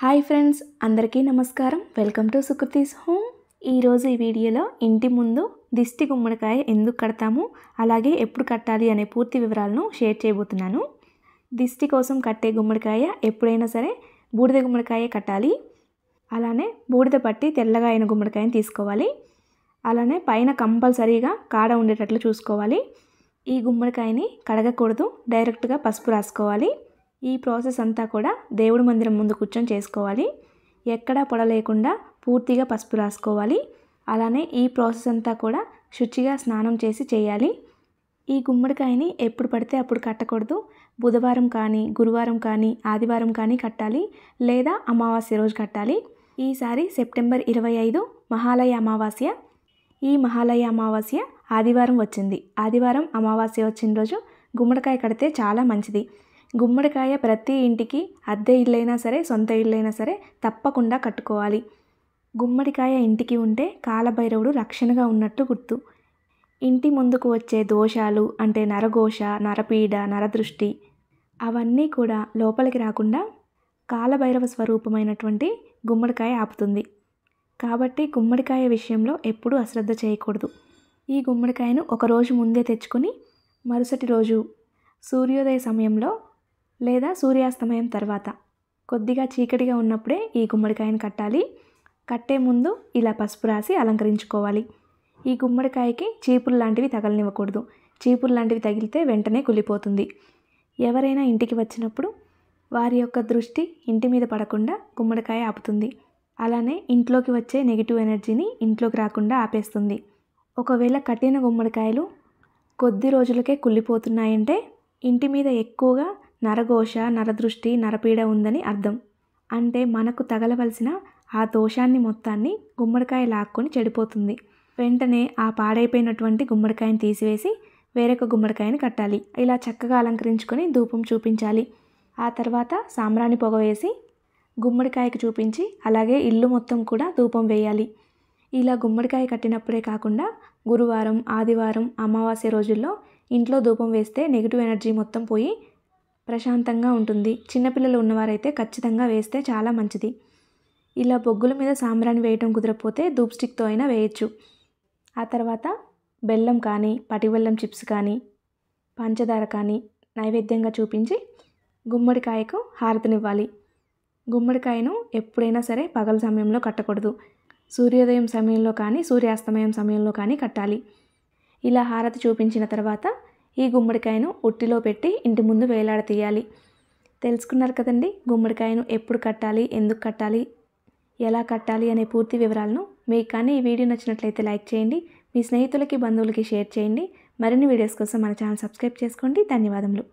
hi friends అందరికీ నమస్కారం welcome to Sukriti's home ఈరోజు ఈ వీడియోలో ఇంటి ముందు దిష్టి గుమ్మడికాయ ఎందుకు కడతాము అలాగే ఎప్పుడు కట్టాలి అనే పూర్తి వివరాలను షేర్ చేయబోతున్నాను దిష్టి కోసం కట్టే గుమ్మడికాయ ఎప్పుడైనా సరే బూడిద గుమ్మడికాయ కట్టాలి అలానే బూడిద పట్టి తెల్లగా అయిన గుమ్మడికాయని తీసుకోవాలి అలానే పైన కంపల్సరీగా కాడ ఉండేటట్లు చూసుకోవాలి ఈ గుమ్మడికాయని కడగకూడదు డైరెక్ట్గా పసుపు రాసుకోవాలి ఈ ప్రాసెస్ అంతా కూడా దేవుడి మందిరం ముందు కూర్చొని చేసుకోవాలి ఎక్కడా పొడలేకుండా పూర్తిగా పసుపు రాసుకోవాలి అలానే ఈ ప్రాసెస్ అంతా కూడా శుచిగా స్నానం చేసి చేయాలి ఈ గుమ్మడికాయని ఎప్పుడు పడితే అప్పుడు కట్టకూడదు బుధవారం కానీ గురువారం కానీ ఆదివారం కానీ కట్టాలి లేదా అమావాస్య రోజు కట్టాలి ఈసారి సెప్టెంబర్ ఇరవై ఐదు మహాలయ అమావాస్య ఈ మహాలయ అమావాస్య ఆదివారం వచ్చింది ఆదివారం అమావాస్య వచ్చిన రోజు గుమ్మడికాయ కడితే చాలా మంచిది గుమ్మడికాయ ప్రతి ఇంటికి అద్దె ఇల్లైనా సరే సొంత ఇల్లైనా సరే తప్పకుండా కట్టుకోవాలి గుమ్మడికాయ ఇంటికి ఉంటే కాలభైరవుడు రక్షణగా ఉన్నట్టు గుర్తు ఇంటి ముందుకు వచ్చే దోషాలు అంటే నరఘోష నరపీడ నరదృష్టి అవన్నీ కూడా లోపలికి రాకుండా కాలభైరవ స్వరూపమైనటువంటి గుమ్మడికాయ ఆపుతుంది కాబట్టి గుమ్మడికాయ విషయంలో ఎప్పుడూ అశ్రద్ధ చేయకూడదు ఈ గుమ్మడికాయను ఒకరోజు ముందే తెచ్చుకొని మరుసటి రోజు సూర్యోదయ సమయంలో లేదా సూర్యాస్తమయం తర్వాత కొద్దిగా చీకటిగా ఉన్నప్పుడే ఈ గుమ్మడికాయను కట్టాలి కట్టే ముందు ఇలా పసుపు రాసి అలంకరించుకోవాలి ఈ గుమ్మడికాయకి చీపురు లాంటివి తగలనివ్వకూడదు చీపురు లాంటివి తగిలితే వెంటనే కులిపోతుంది ఎవరైనా ఇంటికి వచ్చినప్పుడు వారి యొక్క దృష్టి ఇంటి మీద పడకుండా గుమ్మడికాయ ఆపుతుంది అలానే ఇంట్లోకి వచ్చే నెగిటివ్ ఎనర్జీని ఇంట్లోకి రాకుండా ఆపేస్తుంది ఒకవేళ కట్టిన గుమ్మడికాయలు కొద్ది రోజులకే కుళ్ళిపోతున్నాయంటే ఇంటి మీద ఎక్కువగా నరఘోష నరదృష్టి నరపీడ ఉందని అర్థం అంటే మనకు తగలవలసిన ఆ దోషాన్ని మొత్తాన్ని గుమ్మడికాయ లాక్కొని చెడిపోతుంది వెంటనే ఆ పాడైపోయినటువంటి గుమ్మడికాయని తీసివేసి వేరొక గుమ్మడికాయని కట్టాలి ఇలా చక్కగా అలంకరించుకొని ధూపం చూపించాలి ఆ తర్వాత సాంబ్రాణి పొగ వేసి గుమ్మడికాయకు చూపించి అలాగే ఇల్లు మొత్తం కూడా ధూపం వేయాలి ఇలా గుమ్మడికాయ కట్టినప్పుడే కాకుండా గురువారం ఆదివారం అమావాస్య రోజుల్లో ఇంట్లో ధూపం వేస్తే నెగిటివ్ ఎనర్జీ మొత్తం పోయి ప్రశాంతంగా ఉంటుంది చిన్నపిల్లలు ఉన్నవారైతే ఖచ్చితంగా వేస్తే చాలా మంచిది ఇలా బొగ్గుల మీద సాంబ్రాణి వేయటం కుదరపోతే ధూప్ స్టిక్తో అయినా వేయచ్చు ఆ తర్వాత బెల్లం కానీ పటిబెల్లం చిప్స్ కానీ పంచదార కానీ నైవేద్యంగా చూపించి గుమ్మడికాయకు హారతినివ్వాలి గుమ్మడికాయను ఎప్పుడైనా సరే పగల సమయంలో కట్టకూడదు సూర్యోదయం సమయంలో కానీ సూర్యాస్తమయం సమయంలో కానీ కట్టాలి ఇలా హారతి చూపించిన తర్వాత ఈ గుమ్మడికాయను ఉట్టిలో పెట్టి ఇంటి ముందు వేలాడతీయాలి తెలుసుకున్నారు కదండి గుమ్మడికాయను ఎప్పుడు కట్టాలి ఎందుకు కట్టాలి ఎలా కట్టాలి అనే పూర్తి వివరాలను మీకు కానీ ఈ వీడియో నచ్చినట్లయితే లైక్ చేయండి మీ స్నేహితులకి బంధువులకి షేర్ చేయండి మరిన్ని వీడియోస్ కోసం మన ఛానల్ సబ్స్క్రైబ్ చేసుకోండి ధన్యవాదములు